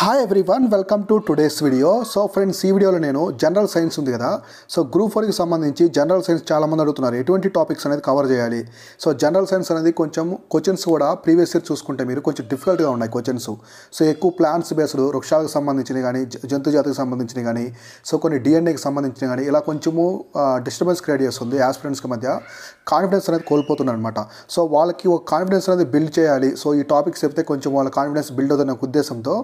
hi one welcome to today's video so friends ఈ వీడియోలో నేను జనరల్ సైన్స్ ఉంది కదా సో గ్రూప్ ఫోర్కి సంబంధించి జనరల్ సైన్స్ చాలామంది అడుగుతున్నారు ఎటువంటి టాపిక్స్ అనేది కవర్ చేయాలి సో జనరల్ సైన్స్ అనేది కొంచెం క్వశ్చన్స్ కూడా ప్రీవియస్ ఇయర్ చూసుకుంటే మీరు కొంచెం డిఫికల్ట్గా ఉన్నాయి క్వశ్చన్స్ సో ఎక్కువ ప్లాంట్స్ బేస్డ్ వృక్షాలకు సంబంధించినవి కానీ జంతు జాతికి సంబంధించినవి కానీ సో కొన్ని డిఎన్ఏకి సంబంధించినవి కానీ ఇలా కొంచెము డిస్టర్బెన్స్ క్రియేట్ చేస్తుంది యాస్పిరెంట్స్కి మధ్య కాన్ఫిడెన్స్ అనేది కోల్పోతున్నారు అనమాట సో వాళ్ళకి ఒక కాన్ఫిడెన్స్ అనేది బిల్డ్ చేయాలి సో ఈ టాపిక్స్ చెప్తే కొంచెం వాళ్ళ కాన్ఫిడెన్స్ బిల్డ్ అవుతున్న ఉద్దేశంతో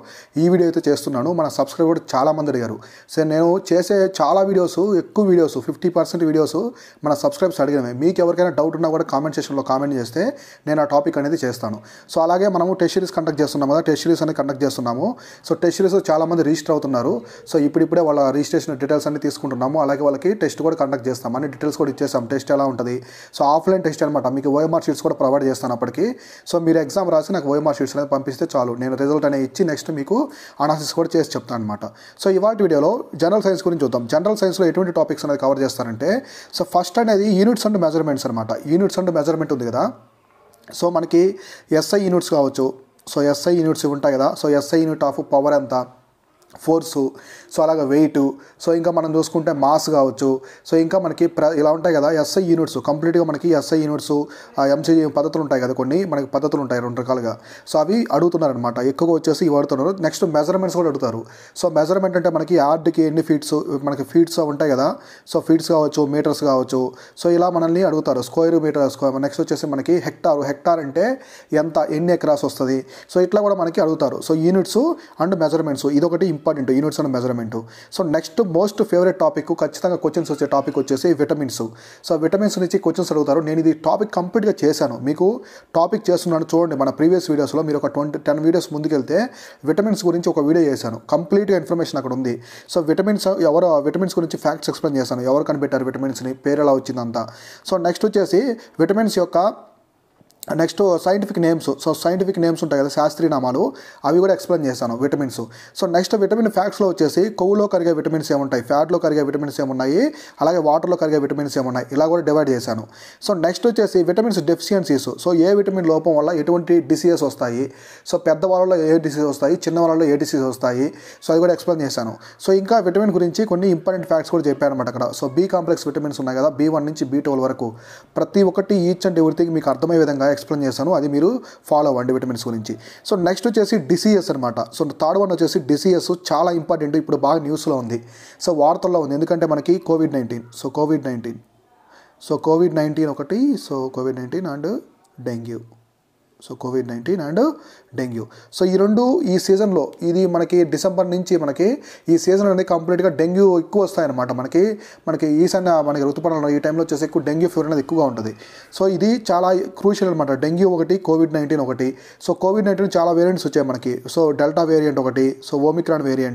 ఈ ఈ వీడియో అయితే చేస్తున్నాను మన సబ్స్క్రైబర్ చాలామంది అడిగారు సో నేను చేసే చాలా వీడియోస్ ఎక్కువ వీడియోస్ ఫిఫ్టీ పర్సెంట్ వీడియోస్ మన సబ్స్క్రైబ్స్ అడిగినవి మీకు ఎవరికైనా డౌట్ ఉన్నా కూడా కామెంట్ సెక్షన్లో కామెంట్ చేస్తే నేను ఆ టాపిక్ అనేది చేస్తాను సో అలాగే మనము టెస్ట్ సిరీస్ కండక్ట్ చేస్తున్నాం కదా టెస్ట్ సిరీస్ అనేది కండక్ట్ చేస్తున్నాము సో టెస్ట్ సిరీస్ మంది రిజిస్టర్ అవుతున్నారు సో ఇప్పుడిప్పుడే వాళ్ళ రిజిస్ట్రేషన్ డీటెయిల్స్ అన్ని తీసుకుంటున్నాము అలాగే వాళ్ళకి టెస్ట్ కూడా కండక్ట్ చేస్తాం అన్ని డీటెయిల్స్ కూడా ఇచ్చేస్తాం టెస్ట్ ఎలా ఉంటుంది సో ఆఫ్లైన్ టెస్ట్ అనమాట మీకు ఓఎంఆర్ షీట్స్ కూడా ప్రొవైడ్ చేస్తాను అప్పటికి సో మీరు ఎగ్జామ్ రాసి నాకు ఓఎంఆర్ షీట్స్ అనేది పంపిస్తే చాలు నేను రిజల్ట్ అనేది ఇచ్చి నెక్స్ట్ మీకు అనాలిసిస్ కూడా చేసి చెప్తాను అనమాట సో ఇవాళ వీడియోలో జనరల్ సైన్స్ గురించి చూద్దాం జనరల్ సైన్స్లో ఎటువంటి టాపిక్స్ అనేది కవర్ చేస్తారంటే సో ఫస్ట్ అనేది యూనిట్స్ అండ్ మెజర్మెంట్స్ అనమాట యూనిట్స్ అండ్ మెజర్మెంట్ ఉంది కదా సో మనకి ఎస్ఐ యూనిట్స్ కావచ్చు సో ఎస్ఐ యూనిట్స్ ఉంటాయి కదా so SI unit of power ఎంత ఫోర్సు సో అలాగే వెయిట్ సో ఇంకా మనం చూసుకుంటే మాస్ కావచ్చు సో ఇంకా మనకి ప్ర ఇలా ఉంటాయి కదా ఎస్ఐ యూనిట్స్ కంప్లీట్గా మనకి ఎస్ఐ యూనిట్స్ ఎంసీ పద్ధతులు ఉంటాయి కదా కొన్ని మనకి పద్ధతులు ఉంటాయి రెండు రకాలుగా సో అవి అడుగుతున్నారనమాట ఎక్కువగా వచ్చేసి ఇవి నెక్స్ట్ మెజర్మెంట్స్ కూడా అడుగుతారు సో మెజర్మెంట్ అంటే మనకి యార్డ్కి ఎన్ని ఫీట్స్ మనకి ఫీట్స్ ఉంటాయి కదా సో ఫీట్స్ కావచ్చు మీటర్స్ కావచ్చు సో ఇలా మనల్ని అడుగుతారు స్క్వేర్ మీటర్ నెక్స్ట్ వచ్చేసి మనకి హెక్టార్ హెక్టార్ అంటే ఎంత ఎన్ని ఎకరాస్ వస్తుంది సో ఇట్లా కూడా మనకి అడుగుతారు సో యూనిట్స్ అండ్ మెజర్మెంట్స్ ఇదొకటి important units and measurements department so next most favourite topic ఖచ్చితంగా క్వశ్చన్స్ వచ్చే టాపిక్ వచ్చేసి విటమిన్స్ సో విటమిన్స్ నుంచి క్వశ్చన్స్ అడుగుతారు నేను ఇది టాపిక్ కంప్లీట్గా చేశాను మీకు టాపిక్ చేస్తున్నాను చూడండి మన ప్రీవియస్ వీడియోస్లో మీరు ఒక ట్వంటీ టెన్ వీడియోస్ ముందుకెళ్తే విటమిన్స్ గురించి ఒక వీడియో చేశాను కంప్లీట్గా ఇన్ఫర్మేషన్ అక్కడ ఉంది సో విటమిన్స్ ఎవరు విటమిన్స్ గురించి ఫ్యాక్ట్స్ ఎక్స్ప్లెయిన్ చేశాను ఎవరు కనిపెట్టారు విటమిన్స్ని పేరు ఎలా వచ్చిందంతా సో నెక్స్ట్ వచ్చేసి విటమిన్స్ యొక్క next scientific names so scientific names ఉంటాయి కదా నామాలు అవి కూడా ఎక్స్ప్లెయిన్ చేశాను విటమిన్స్ సో నెక్స్ట్ విటమిన్ ఫ్యాక్ట్స్లో వచ్చేసి కొవ్వులో కరిగే విటమిన్స్ ఏమంటాయి ఫ్యాట్లో కరిగే విటమిన్స్ ఏమున్నాయి అలాగే వాటర్లో కరిగే విటమిన్స్ ఏమున్నాయి ఇలా కూడా డివైడ్ చేశాను సో నెక్స్ట్ వచ్చేసి విటమిన్స్ డెఫిషియన్సీస్ సో ఏ విటమిన్ లోపం వల్ల ఎటువంటి డిసీజెస్ వస్తాయి సో పెద్ద వాళ్ళలో ఏ డిసీజ్ వస్తాయి చిన్న వాళ్ళలో ఏ డిసీజ్ వస్తాయి సో అది కూడా ఎక్స్ప్లెయిన్ చేశాను సో ఇంకా విటమిన్ గురించి కొన్ని ఇంపార్టెంట్ ఫ్యాక్ట్స్ కూడా చెప్పాను అనమాట అక్కడ సో బీ కాంప్లెక్స్ విటమిన్స్ ఉన్నాయి కదా బీ వన్ నుంచి బీ ట్వెల్వ్ వరకు ప్రతి ఒక్కటి ఈచ్ అండ్ ఎవరికి మీకు అర్థమయ్యే విధంగా ఎక్స్ప్లెయిన్ చేశాను అది మీరు ఫాలో అవ్వండి విటమిన్స్ గురించి సో నెక్స్ట్ వచ్చేసి డిసిఎస్ అనమాట సో థర్డ్ వన్ వచ్చేసి డిసిఎస్ చాలా ఇంపార్టెంట్ ఇప్పుడు బాగా న్యూస్లో ఉంది సో వార్తల్లో ఉంది ఎందుకంటే మనకి COVID nineteen so COVID nineteen so COVID nineteen ఒకటి so COVID nineteen and dengue so COVID nineteen and dengue so ఈ రెండు ఈ సీజన్లో ఇది మనకి డిసెంబర్ నుంచి మనకి ఈ సీజన్ అనేది కంప్లీట్గా డెంగ్యూ ఎక్కువ వస్తాయన్నమాట మనకి మనకి ఈశాన్య మనకి ఋతుపడంలో ఈ టైంలో వచ్చేసి ఎక్కువ డెంగ్యూ ఫీవర్ అనేది ఎక్కువగా ఉంటుంది సో ఇది చాలా క్రూషియల్ అనమాట డెంగ్యూ ఒకటి కోవిడ్ నైన్టీన్ ఒకటి సో కోవిడ్ నైన్టీన్ చాలా వేరియంట్స్ వచ్చాయి మనకి సో డెల్టా వేరియంట్ ఒకటి సో ఓమిక్రాన్ వేరియంట్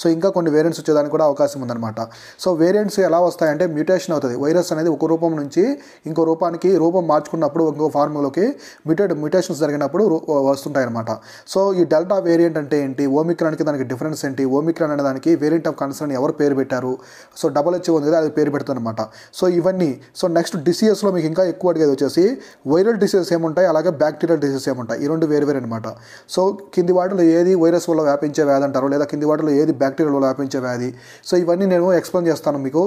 సో ఇంకా కొన్ని వేరియంట్స్ వచ్చేదానికి కూడా అవకాశం ఉందన్నమాట సో వేరియంట్స్ ఎలా వస్తాయంటే మ్యూటేషన్ అవుతుంది వైరస్ అనేది ఒక రూపం నుంచి ఇంకో రూపానికి రూపం మార్చుకున్నప్పుడు ఇంకో ఫార్ములోకి మ్యూటేట్ మ్యూటేషన్స్ జరిగినప్పుడు వస్తుంటాయి అనమాట సో ఈ డెల్టా వేరియంట్ అంటే ఏంటి ఓమిక్రాన్కి దానికి డిఫరెన్స్ ఏంటి ఓమిక్రాన్ అనే దానికి వేరియంట్ ఆఫ్ కన్సర్న్ ఎవరు పేరు పెట్టారు సో డబల్ హెచ్ ఉంది అది పేరు అనమాట సో ఇవన్నీ సో నెక్స్ట్ డిసీజెస్లో మీకు ఇంకా ఎక్కువ అడిగేది వచ్చేసి వైరల్ డిసీజెస్ ఏముంటాయి అలాగే బ్యాక్టీరియల్ డిసీజెస్ ఏముంటాయి ఈ రెండు వేరు వేరు అనమాట సో కింది వాటిలో ఏది వైరస్ వల్ల వ్యాపించే వ్యాధి అంటారు లేదా కింది వాటిలో ఏది బ్యాక్టీరియల్ వల్ల వ్యాపించే వ్యాధి సో ఇవన్నీ నేను ఎక్స్ప్లెయిన్ చేస్తాను మీకు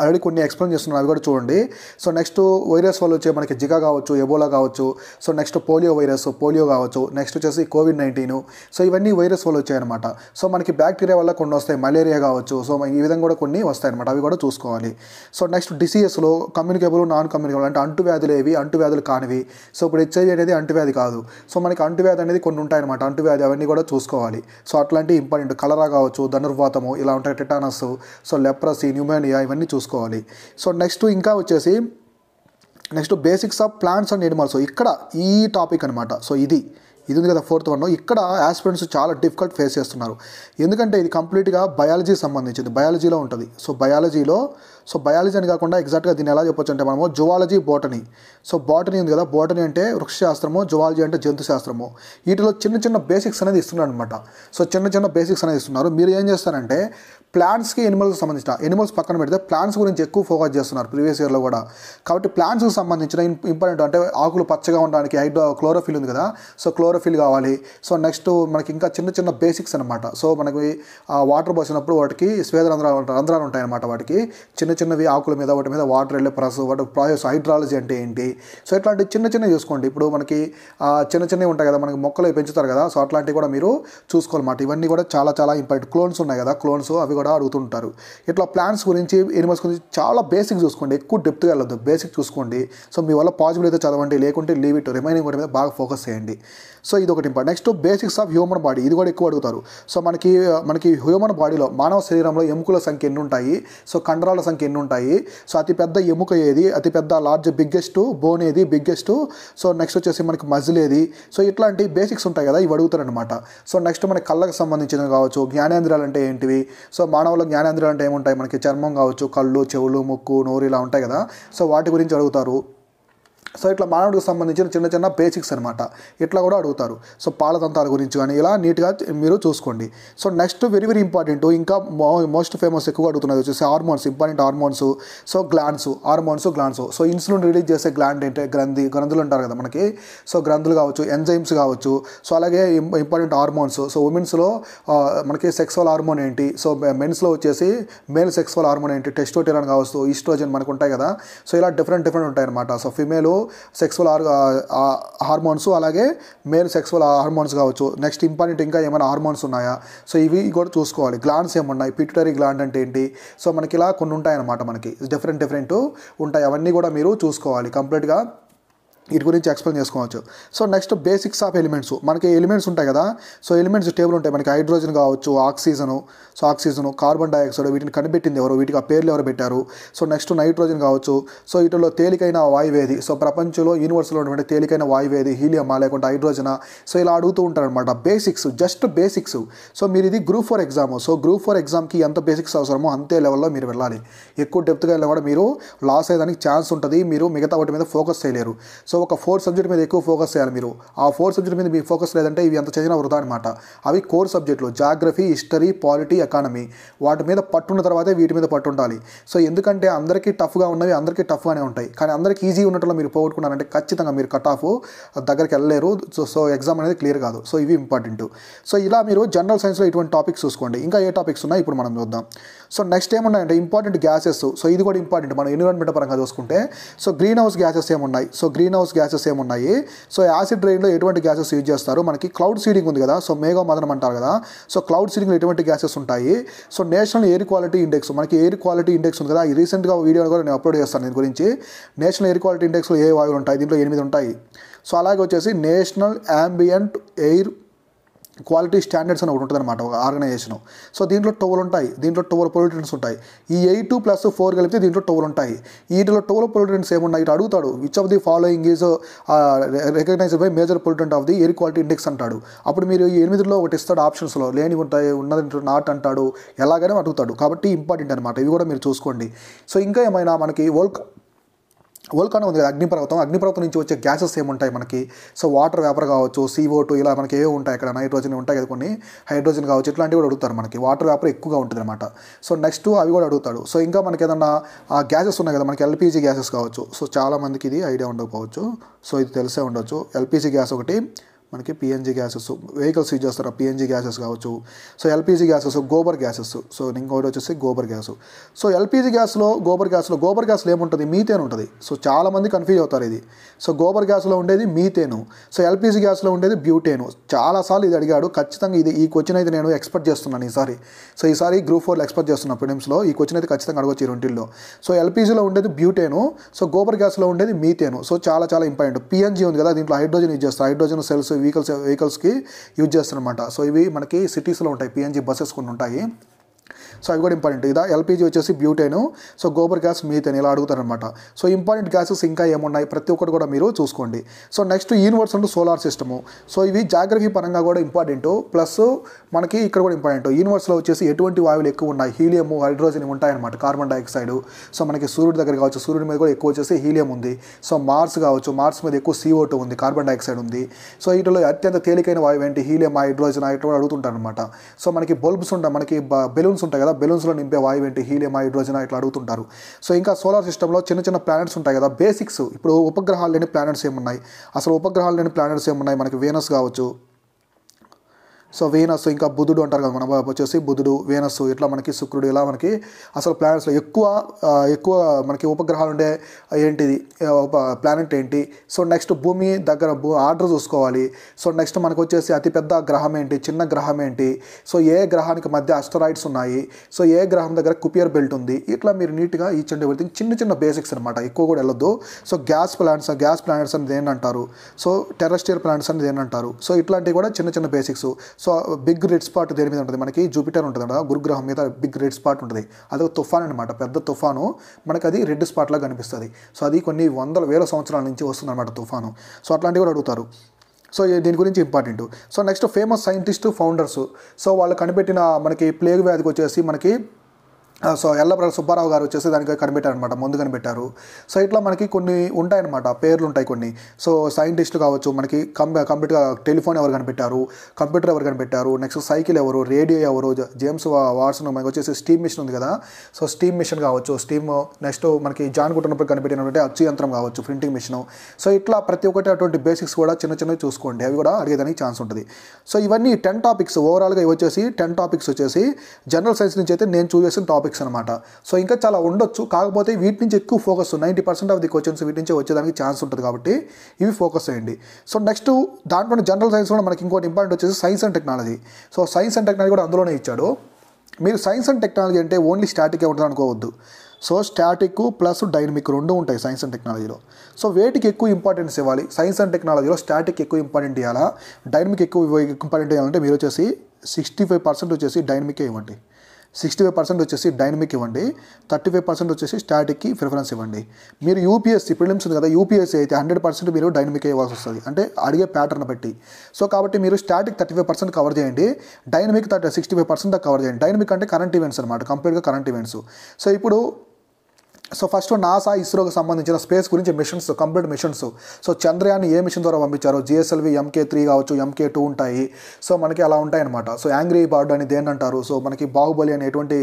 ఆల్రెడీ కొన్ని ఎక్స్ప్లెయిన్ చేస్తున్నాను అవి కూడా చూడండి సో నెక్స్ట్ వైరస్ వల్ల వచ్చే మనకి జిగా కావచ్చు ఎబోలా కావచ్చు so next polio virus polio కావచ్చు నెక్స్ట్ వచ్చేసి కోవిడ్ నైన్టీన్ సో ఇవన్నీ వైరస్ వల్ల వచ్చాయన్నమాట సో మనకి బ్యాక్టీరియా వల్ల కొన్ని వస్తాయి మలేరియా కావచ్చు సో ఈ విధంగా కూడా కొన్ని వస్తాయి అనమాట అవి కూడా చూసుకోవాలి సో నెక్స్ట్ డిసీజెస్లో కమ్యూనికేబుల్ నాన్ కమ్యూనికేబుల్ అంటే అంటువ్యాధులు ఏవి అంటువ్యాధులు కానివి సో ఇప్పుడు హెచ్ఐవి అనేది అంటువ్యాధి కాదు సో మనకి అంటువ్యాధి అనేది కొన్ని ఉంటాయన్నమాట అంటువ్యాధి అవన్నీ కూడా చూసుకోవాలి సో అట్లాంటివి ఇంపార్టెంట్ కలరా కావచ్చు ధనుర్వాతము ఇలా ఉంటాయి టిటానస్ సో లెప్రసీ న్యూమోనియా ఇవన్నీ చూసుకోవాలి చూసుకోవాలి సో నెక్స్ట్ ఇంకా వచ్చేసి next basics of plants and animals ఇక్కడ ఈ టాపిక్ అనమాట సో ఇది ఇది ఉంది కదా ఫోర్త్ వన్ ఇక్కడ ఆస్పిరెంట్స్ చాలా డిఫికల్ట్ ఫేస్ చేస్తున్నారు ఎందుకంటే ఇది కంప్లీట్గా బయాలజీ సంబంధించింది బయాలజీలో ఉంటుంది సో బయాలజీలో సో బయాలజీ అని కాకుండా ఎగ్జాక్ట్గా దీన్ని ఎలా చెప్పొచ్చు అంటే మనము జువాలజీ బోటనీ సో బాటనీ ఉంది కదా బోటనీ అంటే వృక్షశాస్త్రము జువాలజీ అంటే జంతు శాస్త్రము వీటిలో చిన్న చిన్న బేసిక్స్ అనేది ఇస్తున్నారు అనమాట సో చిన్న చిన్న బేసిక్స్ అనేది ఇస్తున్నారు మీరు ఏం చేస్తారంటే ప్లాంట్స్కి ఎనిమల్స్కి సంబంధించిన ఎనిమల్స్ పక్కన పెడితే ప్లాంట్స్ గురించి ఎక్కువ ఫోకస్ చేస్తున్నారు ప్రీవియస్ ఇయర్లో కూడా కాబట్టి ప్లాంట్స్కి సంబంధించిన ఇంపార్టెంట్ అంటే ఆకులు పచ్చగా ఉండడానికి హైడ్రో క్లోరోఫిల్ ఉంది కదా సో క్లోరోఫిల్ కావాలి సో నెక్స్ట్ మనకి ఇంకా చిన్న చిన్న బేసిక్స్ అనమాట సో మనకి వాటర్ పోసినప్పుడు వాటికి స్వేద రంధ్రాలు రంధ్రాలు అనమాట వాటికి చిన్న చిన్న చిన్నవి ఆకుల మీద వాటి మీద వాటర్ వెళ్ళే ప్రాసెస్ వాటి ప్రాసెస్ హైడ్రాలజీ అంటే ఏంటి సో ఇట్లాంటి చిన్న చిన్న చూసుకోండి ఇప్పుడు మనకి చిన్న చిన్నవి ఉంటాయి కదా మనకి మొక్కలు పెంచుతారు కదా సో అట్లాంటివి కూడా మీరు చూసుకోవాలన్నమాట ఇవన్నీ కూడా చాలా చాలా ఇంపార్టెంట్ క్లోన్స్ ఉన్నాయి కదా క్లోన్స్ అవి కూడా అడుగుతుంటారు ఇట్లా ప్లాంట్స్ గురించి ఎనిమల్స్ గురించి చాలా బేసిక్ చూసుకోండి ఎక్కువ డెప్త్గా వెళ్ళదు బేసిక్ చూసుకోండి సో మీ వల్ల పాజిబుల్ అయితే చదవండి లేకుంటే లీవ్ ఇట్ రిమైనింగ్ వాటి మీద బాగా ఫోకస్ చేయండి సో ఇది ఒకటి important next basics of human body ఇది కూడా ఎక్కువ అడుగుతారు సో మనకి మనకి హ్యూమన్ బాడీలో మానవ శరీరంలో ఎముకల సంఖ్య ఎన్ని ఉంటాయి సో కండరాల సంఖ్య మనకి ఎన్ని ఉంటాయి సో అతిపెద్ద ఎముక ఏది అతిపెద్ద లార్జ్ బిగ్గెస్ట్ బోన్ ఏది బిగ్గెస్ట్ సో నెక్స్ట్ వచ్చేసి మనకి మజిల్ ఏది సో ఇట్లాంటి బేసిక్స్ ఉంటాయి కదా ఇవి అడుగుతారనమాట సో నెక్స్ట్ మనకి కళ్ళకు సంబంధించినవి కావచ్చు జ్ఞానేంద్రాలు అంటే ఏంటివి సో మానవుల జ్ఞానేంద్రాలు అంటే ఏముంటాయి మనకి చర్మం కావచ్చు కళ్ళు చెవులు ముక్కు నోరు ఇలా ఉంటాయి కదా సో వాటి గురించి అడుగుతారు సో ఇట్లా మానవుడికి సంబంధించిన చిన్న చిన్న బేసిక్స్ అనమాట ఇట్లా కూడా అడుగుతారు సో పాలతంత్రాల గురించి కానీ ఇలా నీట్గా మీరు చూసుకోండి so next very very important ఇంకా మో మోస్ట్ ఫేమస్ ఎక్కువ అడుగుతున్నది వచ్చేసి hormones important hormones so glands hormones glands so insulin release చేసే గ్లాండ్ ఏంటి గ్రంథి గ్రంథులు అంటారు కదా మనకి సో గ్రంథులు కావచ్చు ఎంజైమ్స్ కావచ్చు సో అలాగే ఇంపార్టెంట్ హార్మోన్స్ సో ఉమెన్స్లో మనకి సెక్సువల్ హార్మోన్ ఏంటి సో మెన్స్లో వచ్చేసి మేల్ సెక్సువల్ హార్మోన్ ఏంటి టెస్టోటెరాన్ కావచ్చు ఈస్ట్రోజన్ మనకు ఉంటాయి కదా సో ఇలా డిఫరెంట్ డిఫరెంట్ ఉంటాయి అనమాట so female sexual or hormones అలాగే మెయిన్ సెక్స్వల్ హార్మోన్స్ కావచ్చు నెక్స్ట్ ఇంపార్టెంట్ ఇంకా ఏమైనా హార్మోన్స్ ఉన్నాయా సో ఇవి కూడా చూసుకోవాలి గ్లాండ్స్ ఏమున్నాయి పిట్యుటరీ గ్లాండ్ అంటే ఏంటి సో మనకి ఇలా కొన్ని ఉంటాయన్నమాట మనకి డిఫరెంట్ డిఫరెంట్ ఉంటాయి అవన్నీ కూడా మీరు చూసుకోవాలి కంప్లీట్గా వీటి గురించి ఎక్స్ప్లెయిన్ చేసుకోవచ్చు so next basics of elements మనకి ఎలిమెంట్స్ ఉంటాయి కదా సో ఎలిమెంట్స్ టేబుల్ ఉంటాయి మనకి హైడ్రోజన్ కావచ్చు oxygen so oxygen carbon dioxide వీటిని కనిపెట్టింది ఎవరు వీటికి ఆ పేర్లు ఎవరు పెట్టారు సో నెక్స్ట్ నైట్రోజన్ కావచ్చు సో వీటిలో తేలికైన వాయువేది సో ప్రపంచంలో యూనివర్స్లో ఉన్నటువంటి తేలికైన వాయువేది హీలియమా లేకుంటే హైడ్రోజనా సో ఇలా అడుగుతూ ఉంటారనమాట బేసిక్స్ జస్ట్ బేసిక్స్ సో మీరు ఇది group four exam so group four ఎగ్జామ్కి ఎంత బేసిక్స్ అవసరమో అంతే లెవెల్లో మీరు వెళ్ళాలి ఎక్కువ డెప్త్గా వెళ్ళినా కూడా మీరు లాస్ అయ్యేదానికి ఛాన్స్ ఉంటుంది మీరు మిగతా వాటి మీద ఫోకస్ చేయలేరు సో ఒక ఫోర్ సబ్జెక్ట్ మీద ఎక్కువ ఫోకస్ చేయాలి మీరు ఆ ఫోర్ సబ్జెక్ట్ మీద మీ ఫోకస్ లేదంటే ఇవి ఎంత చదివిన వృధా అనమాట అవి కోర్ సబ్జెక్టులు జాగ్రఫీ హిస్టరీ పాలిటీ ఎకానమీ వాటి మీద పట్టున్న తర్వాతే వీటి మీద పట్టు ఉండాలి సో ఎందుకంటే అందరికీ టఫ్గా ఉన్నవి అందరికీ టఫ్గానే ఉంటాయి కానీ అందరికీ ఈజీ ఉన్నట్లు మీరు పోగొట్టుకున్నారంటే ఖచ్చితంగా మీరు కట్ ఆఫ్ దగ్గరికి వెళ్ళలేరు సో సో ఎగ్జామ్ అనేది క్లియర్ కాదు సో ఇవి ఇంపార్టెంట్ సో ఇలా మీరు జనరల్ సైన్స్లో ఇటువంటి టాపిక్స్ చూసుకోండి ఇంకా ఏ టాపిక్స్ ఉన్నాయి ఇప్పుడు మనం చూద్దాం సో నెక్స్ట్ ఏమున్నాయంటే ఇంపార్టెంట్ గ్యాసెస్ సో ఇది కూడా ఇంపార్టెంట్ మనం ఎన్విరాన్మెంట్ పరంగా చూసుకుంటే సో గ్రీన్ హౌస్ గ్యాసెస్ ఏమున్నాయి so green house house gases ఏమున్నాయి సో యాసిడ్ డ్రైన్లో ఎటువంటి గ్యాసెస్ యూజ్ చేస్తారు మనకి క్లౌడ్ సీడింగ్ ఉంది కదా సో మేఘో మదనం అంటారు కదా సో క్లౌడ్ సీడింగ్లో ఎటువంటి గ్యాసెస్ ఉంటాయి so national air quality index మనకి ఎయిర్ క్వాలిటీ ఇండెక్స్ ఉంది కదా ఈ రీసెంట్గా వీడియో కూడా నేను అప్లోడ్ చేస్తాను దీని గురించి నేషనల్ ఎయిర్ క్వాలిటీ ఇండెక్స్లో ఏ వాయువులు ఉంటాయి దీంట్లో ఎనిమిది ఉంటాయి సో అలాగే వచ్చేసి national ambient air quality standards అని ఒకటి ఉంటుంది అనమాట ఒక ఆర్గనైజేషన్ సో దీంట్లో టోల్ ఉంటాయి దీంట్లో టోల్ పొల్యూటెంట్స్ ఉంటాయి ఈ ఎయిట్ ప్లస్ ఫోర్ కలిపితే దీంట్లో టోల్ ఉంటాయి వీటిలో టోల్ పొల్యూటెంట్స్ ఏమున్నాయి ఇటు అడుగుతాడు which of the following is recognize by major pollutant of the air quality index అంటాడు అప్పుడు మీరు ఈ ఎనిమిదిలో ఒకటి ఇస్తాడు ఆప్షన్స్లో లేని ఉంటాయి ఉన్నది నాట్ అంటాడు ఎలాగైనా అడుగుతాడు కాబట్టి ఇంపార్టెంట్ అనమాట ఇవి కూడా మీరు చూసుకోండి సో ఇంకా ఏమైనా మనకి వరల్డ్ ఓల్కాన్ ఉంది కదా అగ్నిపర్వతం అగ్నిపర్వతం నుంచి వచ్చే గ్యాసెస్ ఏముంటాయి మనకి సో వాటర్ వేపర్ కావచ్చు సీఓ టూ ఇలా మనకి ఏవో ఉంటాయి ఇక్కడ నైట్రోజన్ ఉంటాయి కదా కొన్ని హైడ్రోజన్ కావచ్చు ఇట్లాంటివి కూడా అడుగుతారు మనకి వాటర్ వేపర్ ఎక్కువగా ఉంటుంది అనమాట సో నెక్స్ట్ అవి కూడా అడుగుతాడు సో ఇంకా మనకి ఏదన్నా గ్యాసెస్ ఉన్నాయి కదా మనకి ఎల్పిజి గ్యాసెస్ కావచ్చు సో చాలామందికి ఇది ఐడియా ఉండకపోవచ్చు సో ఇది తెలిసే ఉండొచ్చు ఎల్పిజి గ్యాస్ ఒకటి మనకి పిఎన్జి గ్యాసెస్ వెహికల్స్ యూజ్ చేస్తారు ఆ గ్యాసెస్ కావచ్చు so LPG gases gobar gases so ఇంకోటి వచ్చేసి గోబర్ గ్యాస్ సో ఎల్పిజి గ్యాస్లో గోబర్ గ్యాస్లో గోబర్ గ్యాస్లో ఏముంటుంది మీతేన్ ఉంటుంది సో చాలామంది కన్ఫ్యూజ్ అవుతారు ఇది సో గోబర్ గ్యాస్లో ఉండేది మీతేను సో ఎల్పిజి గ్యాస్లో ఉండేది బ్యూటేను చాలాసార్లు ఇది అడిగాడు ఖచ్చితంగా ఇది ఈ క్వశ్చన్ అయితే నేను ఎక్స్పెక్ట్ చేస్తున్నాను ఈసారి సో ఈసారి గ్రూప్ ఫోర్లో ఎక్స్పెక్ట్ చేస్తున్నా ఫిడిమ్స్లో ఈ క్వశ్చన్ అయితే ఖచ్చితంగా అడగొచ్చు ఈ రెండింటిలో సో ఎల్పిజిలో ఉండేది బ్యూటేను సో గోబర్ గ్యాస్లో ఉండేది మీతేను సో చాలా చాలా ఇంపార్టెంట్ పిఎన్జీ ఉంది కదా దీంట్లో హైడ్రోజన్ యూజ్ చేస్తారు హైడ్రోజన్ సెల్స్ వెహికల్స్ వెహికల్స్కి యూజ్ చేస్తారనమాట సో ఇవి మనకి సిటీస్లో ఉంటాయి పిఎన్జి బస్సెస్ కొన్ని ఉంటాయి సో అవి కూడా ఇంపార్టెంట్ ఇదా ఎల్పిజి వచ్చేసి బ్యూటేను సో గోబర్ గ్యాస్ మీథైన్ ఇలా అడుగుతారనమాట సో ఇంపార్టెంట్ గ్యాసెస్ ఇంకా ఏమున్నాయి ప్రతి ఒక్కటి కూడా మీరు చూసుకోండి సో నెక్స్ట్ యూనివర్స్ అంటే సోలార్ సిస్టము సో ఇవి జాగ్రఫీ పరంగా కూడా ఇంపార్టెంట్ ప్లస్ మనకి ఇక్కడ కూడా ఇంపార్టెంట్ యూనివర్స్లో వచ్చేసి ఎటువంటి వాయువులు ఎక్కువ ఉన్నాయి హీలియం హైడ్రోజన్ ఉంటాయన్నమాట కార్బన్ డైఆక్సైడ్ సో మనకి సూర్యుడి దగ్గర కావచ్చు సూర్యుడి మీద కూడా ఎక్కువ వచ్చేసి హీలియం ఉంది సో మార్స్ కావచ్చు మార్స్ మీద ఎక్కువ సీఓ టూ ఉంది కార్బన్ డైఆక్సైడ్ ఉంది సో వీటిలో అత్యంత తేలికైన వాయువు ఏంటి హీలియం హైడ్రోజన్ ఇటువంటి అడుగుతుంటారు అనమాట సో మనకి బల్బ్స్ ఉంటాయి మనకి బెలూన్స్ ఉంటాయి కదా కదా బెలూన్స్లో నింపే వాయువు ఏంటి హీలియం హైడ్రోజన్ ఇట్లా అడుగుతుంటారు సో ఇంకా సోలార్ సిస్టంలో చిన్న చిన్న ప్లానెట్స్ ఉంటాయి కదా బేసిక్స్ ఇప్పుడు ఉపగ్రహాలు లేని ప్లానెట్స్ ఏమున్నాయి అసలు ఉపగ్రహాలు లేని ప్లానెట్స్ ఏమున్నాయి మనకి వేనస్ కావచ్చు సో వేనస్సు ఇంకా బుధుడు అంటారు కదా మన వచ్చేసి బుధుడు వీనస్ ఇట్లా మనకి శుక్రుడు ఇలా మనకి అసలు ప్లానెట్స్లో ఎక్కువ ఎక్కువ మనకి ఉపగ్రహాలు ఉండే ఏంటిది ప్లానెట్ ఏంటి సో నెక్స్ట్ భూమి దగ్గర భూ ఆర్డర్ చూసుకోవాలి సో నెక్స్ట్ మనకు వచ్చేసి అతిపెద్ద గ్రహం ఏంటి చిన్న గ్రహం ఏంటి సో ఏ గ్రహానికి మధ్య అస్టరాయిడ్స్ ఉన్నాయి సో ఏ గ్రహం దగ్గర కుపియర్ బెల్ట్ ఉంది ఇట్లా మీరు నీట్గా ఈ చిన్న ఎవ్రీథింగ్ చిన్న చిన్న బేసిక్స్ అనమాట ఎక్కువ కూడా వెళ్ళొద్దు so gas planets gas planets అనేది ఏంటంటారు సో టెరస్టియర్ ప్లానెట్స్ అనేది ఏంటంటారు సో ఇట్లాంటివి కూడా చిన్న చిన్న basics so big red spot దేని మీద ఉంటుంది మనకి జూపిటర్ ఉంటుంది కదా గురుగ్రహం మీద బిగ్ రెడ్ స్పాట్ ఉంటుంది అది ఒక తుఫాన్ అనమాట పెద్ద తుఫాను మనకి అది రెడ్ స్పాట్లా కనిపిస్తుంది సో అది కొన్ని వందల వేల సంవత్సరాల నుంచి వస్తుందన్నమాట తుఫాను సో అట్లాంటివి కూడా అడుగుతారు సో దీని గురించి important so next famous scientist founders so వాళ్ళు కనిపెట్టిన మనకి ప్లేగ్ వ్యాధికి వచ్చేసి మనకి సో ఎల్లప్రగడ సుబ్బారావు గారు వచ్చేసి దానికి కనిపెట్టారు అనమాట ముందు కనిపెట్టారు సో ఇట్లా మనకి కొన్ని ఉంటాయన్నమాట పేర్లు ఉంటాయి కొన్ని సో సైంటిస్టులు కావచ్చు మనకి కంప్యూ కంప్యూటర్ టెలిఫోన్ ఎవరు కనిపెట్టారు కంప్యూటర్ ఎవరు కనిపెట్టారు నెక్స్ట్ సైకిల్ ఎవరు రేడియో ఎవరు జేమ్స్ వాట్సన్ మనకి వచ్చేసి స్టీమ్ మిషన్ ఉంది కదా సో స్టీమ్ మిషన్ కావచ్చు స్టీమ్ నెక్స్ట్ మనకి జాన్ కుట్టినప్పుడు కనిపెట్టినటువంటి అచ్చు యంత్రం కావచ్చు ప్రింటింగ్ మిషన్ సో ఇట్లా ప్రతి ఒక్కటి అటువంటి బేసిక్స్ కూడా చిన్న చిన్నవి చూసుకోండి అవి కూడా అడిగేదానికి ఛాన్స్ ఉంటుంది సో ఇవన్నీ టెన్ టాపిక్స్ ఓవరాల్గా ఇవి వచ్చేసి టెన్ టాపిక్స్ వచ్చేసి జనరల్ సైన్స్ నుంచి అయితే నేను చూసేసిన టాపిక్స్ టాపిక్స్ అనమాట సో ఇంకా చాలా ఉండొచ్చు కాకపోతే వీటి నుంచి ఎక్కువ focus ninety percent of the questions వీటి నుంచి వచ్చేదానికి ఛాన్స్ ఉంటుంది కాబట్టి ఇవి ఫోకస్ అయ్యండి సో నెక్స్ట్ దాంట్లో జనరల్ సైన్స్ కూడా మనకి ఇంకోటి ఇంపార్టెంట్ వచ్చేసి science and technology so science and technology కూడా అందులోనే ఇచ్చాడు మీరు సైన్స్ అండ్ టెక్నాలజీ అంటే ఓన్లీ స్టాటిక్ ఉంటుంది అనుకోవద్దు సో స్టాటిక్ ప్లస్ డైనమిక్ రెండు ఉంటాయి సైన్స్ అండ్ టెక్నాలజీలో సో వేటికి ఎక్కువ ఇంపార్టెన్స్ ఇవ్వాలి సైన్స్ అండ్ టెక్నాలజీలో స్టాటిక్ ఎక్కువ ఇంపార్టెంట్ ఇవ్వాలా డైనమిక్ ఎక్కువ ఇంపార్టెంట్ ఇవ్వాలంటే మీరు వచ్చేసి సిక్స్టీ ఫైవ్ పర్సెంట్ వచ్చేసి డైనమికే ఇవ్వండి సిక్స్టీ ఫైవ్ పర్సెంట్ వచ్చేసి డైనమిక్ ఇవ్వండి థర్టీ ఫైవ్ పర్సెంట్ వచ్చేసి స్టాటిక్కి ప్రిఫరెన్స్ ఇవ్వండి మీరు యూపీఎస్సీ ప్రిలిమ్స్ ఉంది కదా యూపీఎస్సీ అయితే హండ్రెడ్ పర్సెంట్ మీరు డైనమిక్ ఇవ్వాల్సి వస్తుంది అంటే అడిగే ప్యాటర్న్ బట్టి సో కాబట్టి మీరు static thirty five percent cover చేయండి dynamic thirty sixty five percent cover చేయండి డైనమిక్ అంటే కరెంట్ ఈవెంట్స్ అనమాట కంప్లీట్గా కరెంట్ ఈవెంట్స్ సో ఇప్పుడు సో ఫస్ట్ నాసా ఇస్రోకి సంబంధించిన స్పేస్ గురించి మిషన్స్ కంప్లీట్ మిషన్స్ సో చంద్రయాన్ని ఏ మిషన్ ద్వారా పంపించారు జిఎస్ఎల్వి ఎంకే త్రీ కావచ్చు ఎంకే టూ ఉంటాయి సో మనకి అలా ఉంటాయి అనమాట సో యాంగ్రీ బార్డ్ అని దేని అంటారు సో మనకి బాహుబలి అనేటువంటి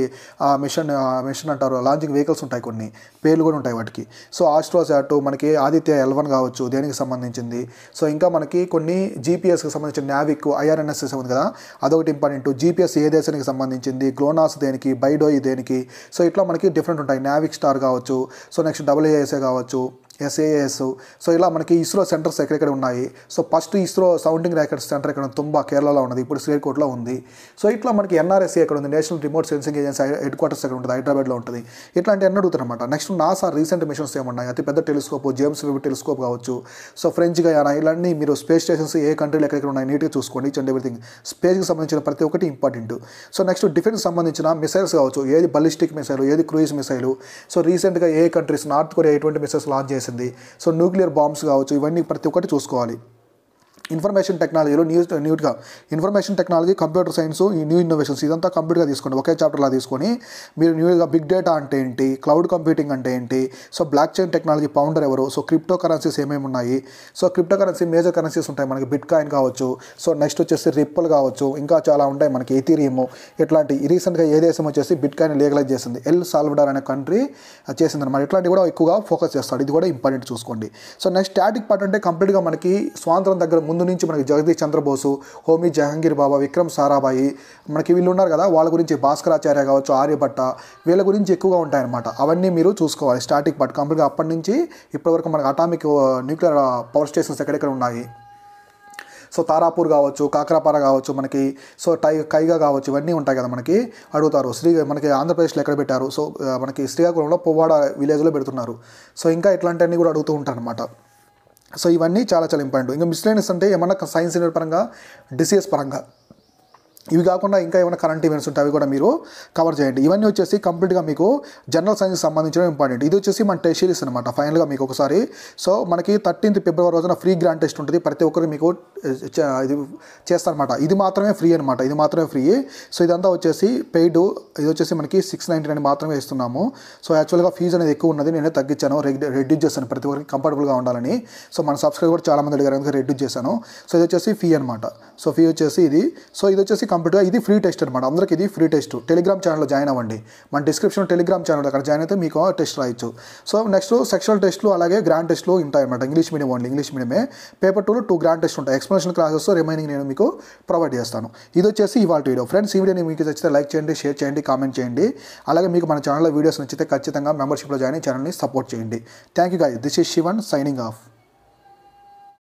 మిషన్ మిషన్ అంటారు లాంచింగ్ వెహికల్స్ ఉంటాయి కొన్ని పేర్లు కూడా ఉంటాయి వాటికి సో ఆస్ట్రోసాట్ మనకి ఆదిత్య ఎల్వన్ కావచ్చు దేనికి సంబంధించింది సో ఇంకా మనకి కొన్ని జీపీఎస్కి సంబంధించిన నావిక్ ఐఆర్ఎన్ఎస్ఎస్ ఉంది కదా అదొకటి ఇంపార్టెంట్ జీపీఎస్ ఏ దేశానికి సంబంధించింది గ్లోనాస్ దేనికి బైడోయి దేనికి సో ఇట్లా మనకి డిఫరెంట్ ఉంటాయి నావిక్ స్టార్ కావచ్చు కావచ్చు సో నెక్స్ట్ డబ్ల్యూఏఎస్ఏ కావచ్చు ఎస్ఏఎస్ సో ఇలా మనకి ఇస్రో సెంటర్స్ ఎక్కడెక్కడ ఉన్నాయి so first ISRO sounding rocket centre ఎక్కడ తుంబ కేరళలో ఉన్నది ఇప్పుడు శ్రీకోట్లో ఉంది సో ఇట్లా మనకి ఎన్ఆర్ఎస్ఏ ఎక్కడ ఉంది national remote sensing agency headquarters ఎక్కడ ఉంటుంది హైదరాబాద్లో ఉంటుంది ఇట్లాంటి అన్ని అడుగుతారనమాట నెక్స్ట్ నాసా రీసెంట్ మిషన్స్ ఏమున్నాయి అతి పెద్ద టెలిస్కోప్ జేమ్స్ వెబ్ టెలిస్కోప్ కావచ్చు సో ఫ్రెంచ్ గయానా ఇలాంటి మీరు స్పేస్ స్టేషన్స్ ఏ కంట్రీలు ఎక్కడెక్కడ ఉన్నాయి నీట్గా చూసుకోండి ఇచ్చండి ఎవ్రీథింగ్ స్పేస్కి సంబంధించిన ప్రతి ఒక్కటి ఇంపార్టెంట్ సో నెక్స్ట్ డిఫెన్స్ సంబంధించిన మిసైల్స్ కావచ్చు ఏది బలిస్టిక్ మిసైల్ ఏది క్రూయిస్ మిసైల్ సో రీసెంట్గా ఏ కంట్రీస్ నార్త్ కొరియా ఎటువంటి మిసైల్స్ లాంచ్ చేశారు చేసింది సో న్యూక్లియర్ బాంబ్స్ కావచ్చు ఇవన్నీ ప్రతి ఒక్కటి చూసుకోవాలి ఇన్ఫర్మేషన్ టెక్నాలజీలో న్యూ న్యూట్గా ఇన్ఫర్మేషన్ టెక్నాలజీ కంప్యూటర్ సైన్స్ ఈ న్యూ ఇన్నోవేషన్స్ ఇదంతా కంప్యూటర్గా తీసుకోండి ఒకే చాప్టర్లా తీసుకొని మీరు న్యూగా బిగ్ డేటా అంటే ఏంటి క్లౌడ్ కంప్యూటింగ్ అంటే ఏంటి so blockchain technology founder ఎవరు సో క్రిప్టో కరెన్సీస్ ఏమేమి ఉన్నాయి so cryptocurrency major currencies ఉంటాయి మనకి బిట్ కాయిన్ కావచ్చు సో నెక్స్ట్ వచ్చేసి రిప్పల్ కావచ్చు ఇంకా చాలా ఉంటాయి మనకి ఎథీరియము ఇట్లాంటి రీసెంట్గా ఏ దేశం వచ్చేసి బిట్ కాయిన్ లీగలైజ్ చేసింది ఎల్ సాల్వడార్ అనే కంట్రీ చేసింది అనమాట ఇట్లాంటివి కూడా ఎక్కువగా ఫోకస్ చేస్తాడు ఇది కూడా ఇంపార్టెంట్ చూసుకోండి సో నెక్స్ట్ స్టాటిక్ పార్ట్ అంటే కంప్లీట్గా మనకి స్వాతంత్రం దగ్గర ముందు ముందు నుంచి మనకి జగదీష్ చంద్రబోసు హోమీ జహంగీర్ బాబా విక్రమ్ సారాభాయి మనకి వీళ్ళు ఉన్నారు కదా వాళ్ళ గురించి భాస్కరాచార్య కావచ్చు ఆర్యభట్ట వీళ్ళ గురించి ఎక్కువగా ఉంటాయన్నమాట అవన్నీ మీరు చూసుకోవాలి స్టాటిక్ బట్ కంప్లీట్గా అప్పటి నుంచి ఇప్పటివరకు మనకి అటామిక్ న్యూక్లియర్ పవర్ స్టేషన్స్ ఎక్కడెక్కడ ఉన్నాయి సో తారాపూర్ కావచ్చు కాకరాపార కావచ్చు మనకి సో టై కైగా కావచ్చు ఇవన్నీ ఉంటాయి కదా మనకి అడుగుతారు శ్రీ మనకి ఆంధ్రప్రదేశ్లో ఎక్కడ పెట్టారు సో మనకి శ్రీకాకుళంలో పువ్వాడ విలేజ్లో పెడుతున్నారు సో ఇంకా ఇట్లాంటివన్నీ కూడా అడుగుతూ ఉంటారనమాట సో ఇవన్నీ చాలా చాలా ఇంపార్టెంట్ ఇంకా మిస్లైనస్ అంటే ఏమన్నా సైన్స్ యూనిట్ పరంగా డిసీజ్ పరంగా ఇవి కాకుండా ఇంకా ఏమైనా కరెంట్ ఈవెంట్స్ ఉంటాయి అవి కూడా మీరు కవర్ చేయండి ఇవన్నీ వచ్చేసి కంప్లీట్గా మీకు జనరల్ సైన్స్కి సంబంధించిన ఇంపార్టెంట్ ఇది వచ్చేసి మన టెస్ట్ సిరీస్ అనమాట ఫైనల్గా మీకు ఒకసారి సో మనకి థర్టీన్త్ ఫిబ్రవరి రోజున ఫ్రీ గ్రాండ్ టెస్ట్ ఉంటుంది ప్రతి ఒక్కరు మీకు ఇది చేస్తారనమాట ఇది మాత్రమే ఫ్రీ అనమాట ఇది మాత్రమే ఫ్రీ సో ఇదంతా వచ్చేసి పెయిడ్ ఇది వచ్చేసి మనకి సిక్స్ నైంటీ నైన్ మాత్రమే ఇస్తున్నాము సో యాక్చువల్గా ఫీజు అనేది ఎక్కువ ఉన్నది నేనే తగ్గించాను రెడ్యూస్ చేశాను ప్రతి ఒక్కరికి కంఫర్టబుల్గా ఉండాలని సో మన సబ్స్క్రైబ్ కూడా చాలామంది అడిగారు అందుకే రెడ్యూస్ చేశాను సో ఇది వచ్చేసి ఫీ అనమాట సో ఫీ వచ్చేసి ఇది సో ఇది వచ్చేసి కంప్లీట్గా ఇది ఫ్రీ టెస్ట్ అనమాట అందరికీ ఇది ఫ్రీ టెస్ట్ టెలిగ్రామ్ ఛానల్లో జాయిన్ అవ్వండి మన డిస్క్రిప్షన్ టెలిగ్రామ్ ఛానల్ అక్కడ జాయిన్ అయితే మీకు టెస్ట్ రాయొచ్చు సో నెక్స్ట్ సెక్షువల్ టెస్ట్లు అలాగే గ్రాండ్ టెస్ట్లు ఉంటాయి అనమాట ఇంగ్లీష్ మీడియం ఓన్లీ ఇంగ్లీష్ మీడియమే పేపర్ టూలో టూ గ్రాండ్ టెస్ట్ ఉంటాయి ఎక్స్ప్లెనేషన్ క్లాసెస్ రిమైనింగ్ నేను మీకు ప్రొవైడ్ చేస్తాను ఇది వచ్చేసి ఇవాళ వీడియో ఫ్రెండ్స్ ఈ వీడియో మీకు నచ్చితే లైక్ చేయండి షేర్ చేయండి కామెంట్ చేయండి అలాగే మీకు మన ఛానల్లో వీడియోస్ నచ్చితే ఖచ్చితంగా మెంబర్షిప్లో జాయిన్ ఛానల్ని సపోర్ట్ చేయండి thank you guy this is Shivan signing of